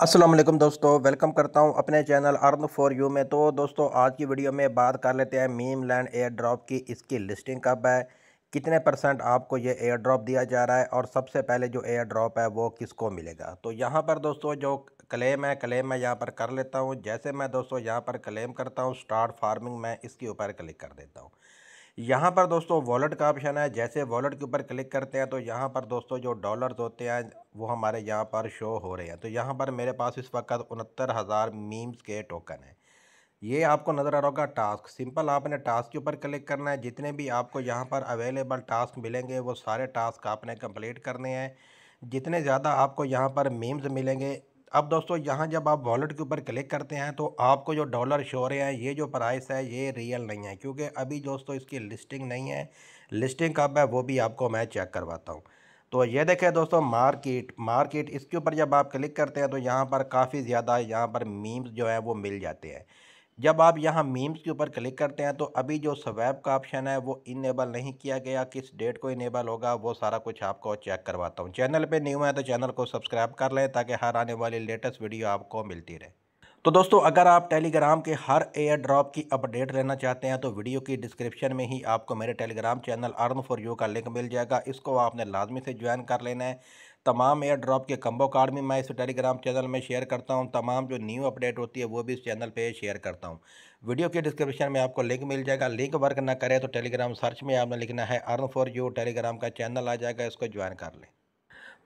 असलम दोस्तों वेलकम करता हूं अपने चैनल अर्न फॉर यू में तो दोस्तों आज की वीडियो में बात कर लेते हैं मीम लैंड एयर ड्रॉप की इसकी लिस्टिंग कब है कितने परसेंट आपको ये एयर ड्रॉप दिया जा रहा है और सबसे पहले जो एयर ड्रॉप है वो किसको मिलेगा तो यहाँ पर दोस्तों जो क्लेम है क्लेम मैं यहाँ पर कर लेता हूँ जैसे मैं दोस्तों यहाँ पर क्लेम करता हूँ स्टार्ट फार्मिंग में इसके ऊपर क्लिक कर देता हूँ यहाँ पर दोस्तों वॉलेट का ऑप्शन है जैसे वॉलेट के ऊपर क्लिक करते हैं तो यहाँ पर दोस्तों जो डॉलर्स होते हैं वो हमारे यहाँ पर शो हो रहे हैं तो यहाँ पर मेरे पास इस वक्त उनहत्तर हज़ार मीम्स के टोकन हैं ये आपको नज़र आ रहा होगा टास्क सिंपल आपने टास्क के ऊपर क्लिक करना है जितने भी आपको यहाँ पर अवेलेबल टास्क मिलेंगे वो सारे टास्क आपने कंप्लीट करने हैं जितने ज़्यादा आपको यहाँ पर मीम्स मिलेंगे अब दोस्तों यहाँ जब आप वॉलेट के ऊपर क्लिक करते हैं तो आपको जो डॉलर शो रहे हैं ये जो प्राइस है ये रियल नहीं है क्योंकि अभी दोस्तों इसकी लिस्टिंग नहीं है लिस्टिंग कब है वो भी आपको मैं चेक करवाता हूँ तो ये देखें दोस्तों मार्केट मार्केट इसके ऊपर जब आप क्लिक करते हैं तो यहाँ पर काफ़ी ज़्यादा यहाँ पर मीम्स जो है वो मिल जाते हैं जब आप यहाँ मीम्स के ऊपर क्लिक करते हैं तो अभी जो स्वैप का ऑप्शन है वो इनेबल नहीं किया गया किस डेट को इनेबल होगा वो सारा कुछ आपको चेक करवाता हूँ चैनल पे न्यू है तो चैनल को सब्सक्राइब कर लें ताकि हर आने वाली लेटेस्ट वीडियो आपको मिलती रहे तो दोस्तों अगर आप टेलीग्राम के हर एयर ड्रॉप की अपडेट लेना चाहते हैं तो वीडियो की डिस्क्रिप्शन में ही आपको मेरे Telegram channel earn for you का लिंक मिल जाएगा इसको आपने लाजमी से ज्वाइन कर लेना है तमाम एयर ड्रॉप के कम्बो कार्ड भी मैं इस टेलीग्राम चैनल में शेयर करता हूँ तमाम जो न्यू अपडेट होती है वो भी इस चैनल पे शेयर करता हूँ वीडियो के डिस्क्रिप्शन में आपको लिंक मिल जाएगा लिंक वर्क ना करें तो टेलीग्राम सर्च में आपने लिखना है अर्न फॉर यू टेलीग्राम का चैनल आ जाएगा इसको ज्वाइन कर लें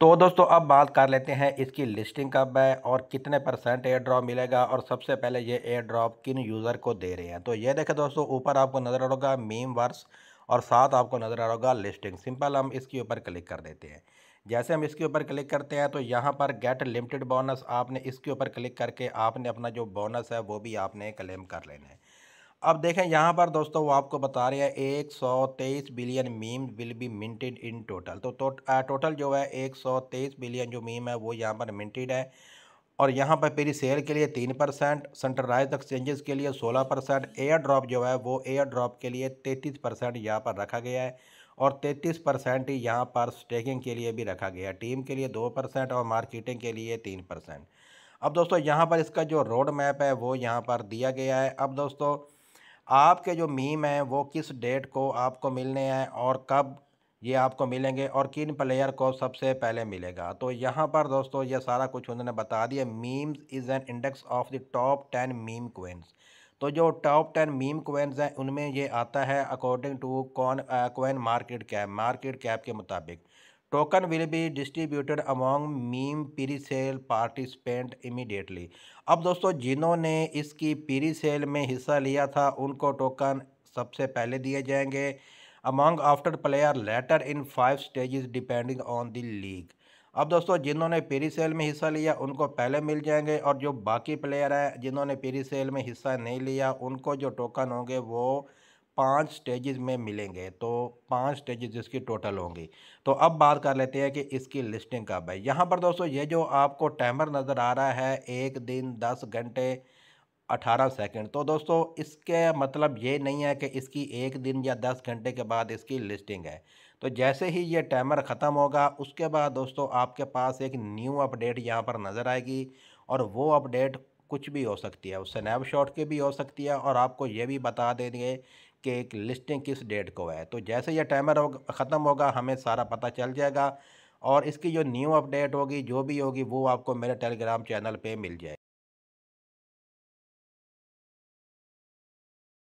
तो दोस्तों अब बात कर लेते हैं इसकी लिस्टिंग कब है और कितने परसेंट एयर ड्रॉप मिलेगा और सबसे पहले ये एयर ड्रॉप किन यूज़र को दे रहे हैं तो ये देखें दोस्तों ऊपर आपको नज़र आ रहा मीम वर्स और साथ आपको नज़र आ रहा लिस्टिंग सिंपल हम इसके ऊपर क्लिक कर देते हैं जैसे हम इसके ऊपर क्लिक करते हैं तो यहाँ पर गेट लिमिटेड बोनस आपने इसके ऊपर क्लिक करके आपने अपना जो बोनस है वो भी आपने क्लेम कर लेना है अब देखें यहाँ पर दोस्तों वो आपको बता रहे हैं एक सौ तेईस billion meme will be minted in total तो, टोटल जो है एक सौ तेईस बिलियन जो मीम है वो यहाँ पर मिंटेड है और यहाँ पर पेरी सेल के लिए तीन परसेंट सेंट्रलाइज एक्सचेंजेस के लिए सोलह परसेंट एयर ड्रॉप जो है वो एयर ड्रॉप के लिए तैंतीस परसेंट यहाँ पर रखा गया है और तैंतीस परसेंट ही यहाँ पर स्टेकिंग के लिए भी रखा गया है टीम के लिए दो परसेंट और मार्केटिंग के लिए तीन परसेंट अब दोस्तों यहाँ पर इसका जो रोड मैप है वो यहाँ पर दिया गया है अब दोस्तों आपके जो मीम हैं वो किस डेट को आपको मिलने हैं और कब ये आपको मिलेंगे और किन प्लेयर को सबसे पहले मिलेगा तो यहाँ पर दोस्तों ये सारा कुछ उन्होंने बता दिया memes is an index of the top ten meme coins तो जो टॉप टेन मीम कोइंस हैं उनमें ये आता है अकॉर्डिंग टू कौन coin market cap market cap के मुताबिक token will be distributed among meme presale participant immediately अब दोस्तों जिन्होंने इसकी पीरी सेल में हिस्सा लिया था उनको टोकन सबसे पहले दिए जाएंगे among after player later in five stages depending on the league अब दोस्तों जिन्होंने पीरी सेल में हिस्सा लिया उनको पहले मिल जाएंगे और जो बाकी प्लेयर हैं जिन्होंने पीरी सेल में हिस्सा नहीं लिया उनको जो टोकन होंगे वो पांच स्टेजेस में मिलेंगे तो पांच स्टेजेस इसकी टोटल होंगी तो अब बात कर लेते हैं कि इसकी लिस्टिंग कब है यहाँ पर दोस्तों ये जो आपको टाइमर नज़र आ रहा है एक दिन दस घंटे अठारह सेकंड तो दोस्तों इसके मतलब ये नहीं है कि इसकी एक दिन या दस घंटे के बाद इसकी लिस्टिंग है तो जैसे ही ये टाइमर ख़त्म होगा उसके बाद दोस्तों आपके पास एक न्यू अपडेट यहाँ पर नज़र आएगी और वो अपडेट कुछ भी हो सकती है उस स्नैपशॉट शॉट की भी हो सकती है और आपको ये भी बता देंगे कि एक लिस्टिंग किस डेट को है तो जैसे यह टाइमर हो, ख़त्म होगा हमें सारा पता चल जाएगा और इसकी जो न्यू अपडेट होगी जो भी होगी वो आपको मेरे टेलीग्राम चैनल पे मिल जाए